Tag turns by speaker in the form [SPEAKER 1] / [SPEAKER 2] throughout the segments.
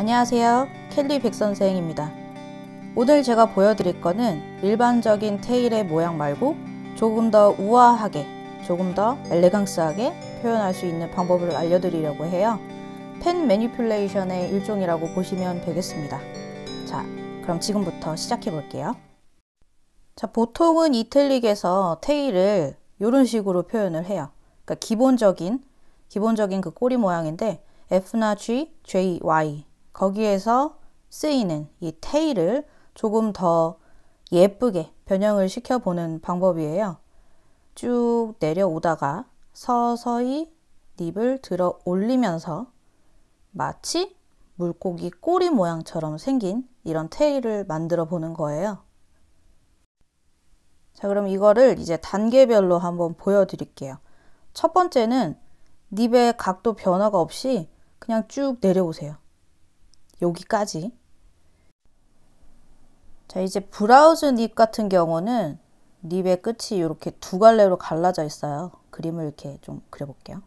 [SPEAKER 1] 안녕하세요 켈리 백선생입니다 오늘 제가 보여드릴 거는 일반적인 테일의 모양 말고 조금 더 우아하게 조금 더 엘레강스하게 표현할 수 있는 방법을 알려드리려고 해요 펜 매니플레이션의 일종이라고 보시면 되겠습니다 자 그럼 지금부터 시작해 볼게요 자 보통은 이틀릭에서 테일을 이런 식으로 표현을 해요 그러니까 기본적인 기본적인 그 꼬리 모양인데 F나 G, J, Y 거기에서 쓰이는 이 테일을 조금 더 예쁘게 변형을 시켜보는 방법이에요. 쭉 내려오다가 서서히 립을 들어 올리면서 마치 물고기 꼬리 모양처럼 생긴 이런 테일을 만들어 보는 거예요. 자, 그럼 이거를 이제 단계별로 한번 보여드릴게요. 첫 번째는 립의 각도 변화가 없이 그냥 쭉 내려오세요. 여기까지. 자, 이제 브라우즈 립 같은 경우는 립의 끝이 이렇게 두 갈래로 갈라져 있어요. 그림을 이렇게 좀 그려볼게요.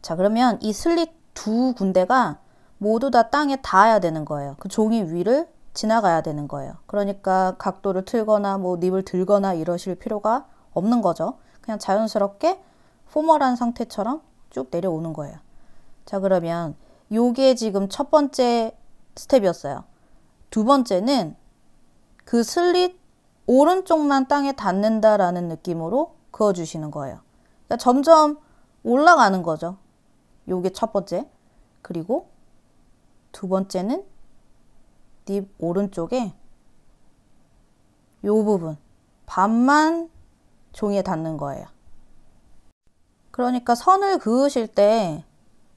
[SPEAKER 1] 자, 그러면 이 슬릿 두 군데가 모두 다 땅에 닿아야 되는 거예요. 그 종이 위를 지나가야 되는 거예요. 그러니까 각도를 틀거나 뭐 립을 들거나 이러실 필요가 없는 거죠. 그냥 자연스럽게 포멀한 상태처럼 쭉 내려오는 거예요. 자, 그러면 요게 지금 첫 번째 스텝이었어요. 두 번째는 그 슬릿 오른쪽만 땅에 닿는다라는 느낌으로 그어주시는 거예요. 그러니까 점점 올라가는 거죠. 요게 첫 번째. 그리고 두 번째는 립 오른쪽에 요 부분 반만 종이에 닿는 거예요. 그러니까 선을 그으실 때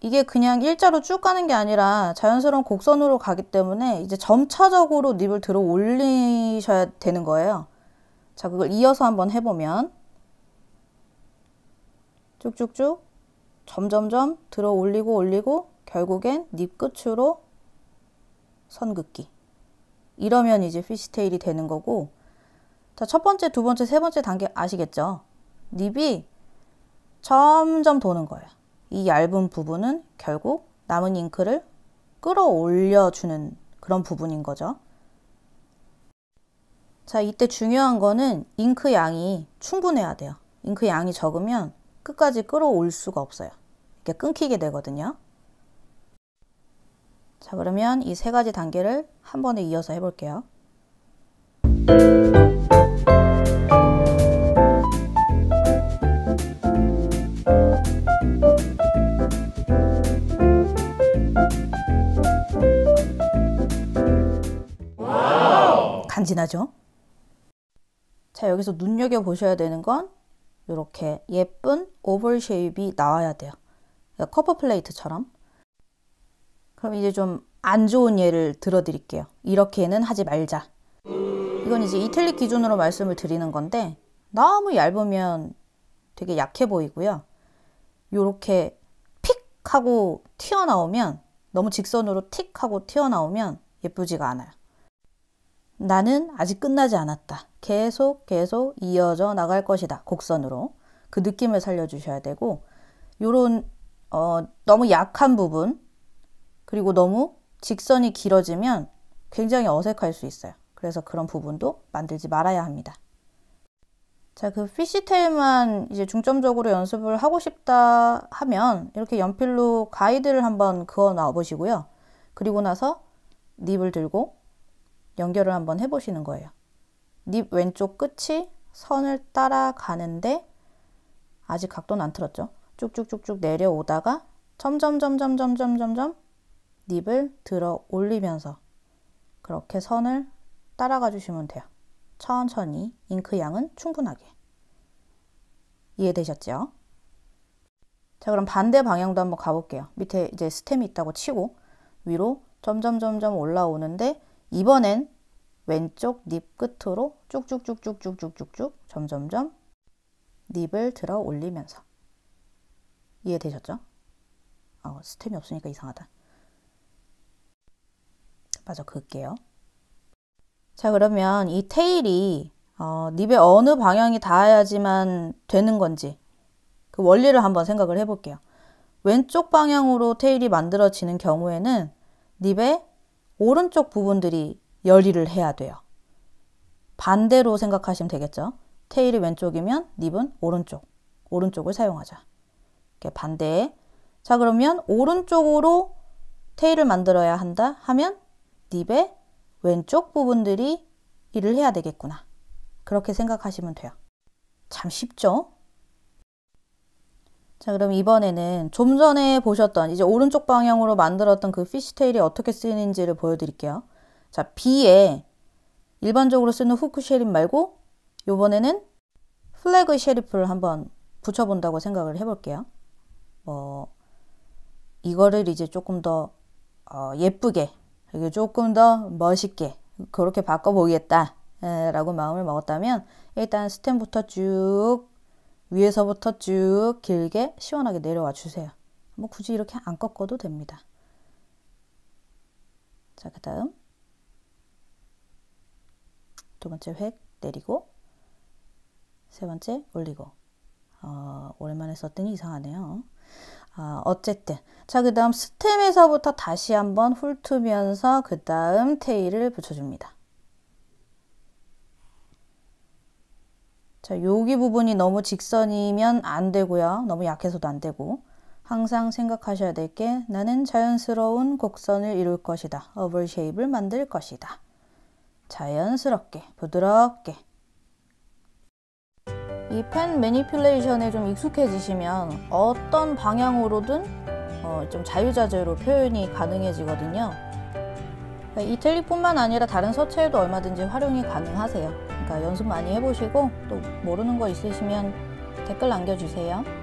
[SPEAKER 1] 이게 그냥 일자로 쭉 가는 게 아니라 자연스러운 곡선으로 가기 때문에 이제 점차적으로 립을 들어 올리셔야 되는 거예요. 자, 그걸 이어서 한번 해보면 쭉쭉쭉 점점점 들어 올리고 올리고 결국엔 립 끝으로 선 긋기. 이러면 이제 피시테일이 되는 거고 자, 첫 번째, 두 번째, 세 번째 단계 아시겠죠? 립이 점점 도는 거예요. 이 얇은 부분은 결국 남은 잉크를 끌어올려주는 그런 부분인 거죠. 자, 이때 중요한 거는 잉크 양이 충분해야 돼요. 잉크 양이 적으면 끝까지 끌어올 수가 없어요. 이렇게 끊기게 되거든요. 자, 그러면 이 세 가지 단계를 한 번에 이어서 해볼게요. 지나죠. 자, 여기서 눈여겨보셔야 되는 건 이렇게 예쁜 오벌 쉐입이 나와야 돼요. 그러니까 커버 플레이트처럼. 그럼 이제 좀 안 좋은 예를 들어드릴게요. 이렇게는 하지 말자. 이건 이제 이탈릭 기준으로 말씀을 드리는 건데 너무 얇으면 되게 약해 보이고요. 이렇게 픽 하고 튀어나오면 너무 직선으로 틱 하고 튀어나오면 예쁘지가 않아요. 나는 아직 끝나지 않았다. 계속 계속 이어져 나갈 것이다. 곡선으로. 그 느낌을 살려주셔야 되고, 요런, 어, 너무 약한 부분, 그리고 너무 직선이 길어지면 굉장히 어색할 수 있어요. 그래서 그런 부분도 만들지 말아야 합니다. 자, 그 피시테일만 이제 중점적으로 연습을 하고 싶다 하면 이렇게 연필로 가이드를 한번 그어 놔 보시고요. 그리고 나서 닙을 들고 연결을 한번 해보시는 거예요. 닙 왼쪽 끝이 선을 따라가는데 아직 각도는 안 틀었죠. 쭉쭉쭉쭉 내려오다가 점점점점점점점점 닙을 들어 올리면서 그렇게 선을 따라가 주시면 돼요. 천천히 잉크 양은 충분하게. 이해되셨죠? 자 그럼 반대 방향도 한번 가볼게요. 밑에 이제 스템이 있다고 치고 위로 점점점점 올라오는데 이번엔 왼쪽 닙 끝으로 쭉쭉쭉쭉쭉쭉쭉쭉 점점점 닙을 들어 올리면서 이해되셨죠? 어, 스텝이 없으니까 이상하다. 맞아, 그을게요. 자, 그러면 이 테일이 어, 닙의 어느 방향이 닿아야지만 되는 건지 그 원리를 한번 생각을 해볼게요. 왼쪽 방향으로 테일이 만들어지는 경우에는 닙의 오른쪽 부분들이 열일을 해야 돼요. 반대로 생각하시면 되겠죠. 테일이 왼쪽이면 닙은 오른쪽, 오른쪽을 사용하자. 이렇게 반대에 자 그러면 오른쪽으로 테일을 만들어야 한다 하면 닙의 왼쪽 부분들이 일을 해야 되겠구나. 그렇게 생각하시면 돼요. 참 쉽죠? 자 그럼 이번에는 좀 전에 보셨던 이제 오른쪽 방향으로 만들었던 그 피쉬테일이 어떻게 쓰이는지를 보여드릴게요. 자, B에 일반적으로 쓰는 후크 쉐립 말고 요번에는 플래그 쉐리프를 한번 붙여본다고 생각을 해볼게요. 뭐 이거를 이제 조금 더 어, 예쁘게 이게 조금 더 멋있게 그렇게 바꿔보겠다 라고 마음을 먹었다면 일단 스템부터 쭉 위에서부터 쭉 길게 시원하게 내려와 주세요. 뭐 굳이 이렇게 안 꺾어도 됩니다. 자, 그 다음 두 번째 획 내리고 세 번째 올리고 어, 오랜만에 썼더니 이상하네요. 아, 어쨌든 자 그 다음 스템에서부터 다시 한번 훑으면서 그 다음 테일을 붙여줍니다. 자 여기 부분이 너무 직선이면 안 되고요. 너무 약해서도 안 되고 항상 생각하셔야 될 게 나는 자연스러운 곡선을 이룰 것이다. 어블 쉐입을 만들 것이다. 자연스럽게, 부드럽게. 이 펜 매니플레이션에 좀 익숙해지시면 어떤 방향으로든 어, 좀 자유자재로 표현이 가능해지거든요. 그러니까 이틀리뿐만 아니라 다른 서체에도 얼마든지 활용이 가능하세요. 그러니까 연습 많이 해보시고 또 모르는 거 있으시면 댓글 남겨주세요.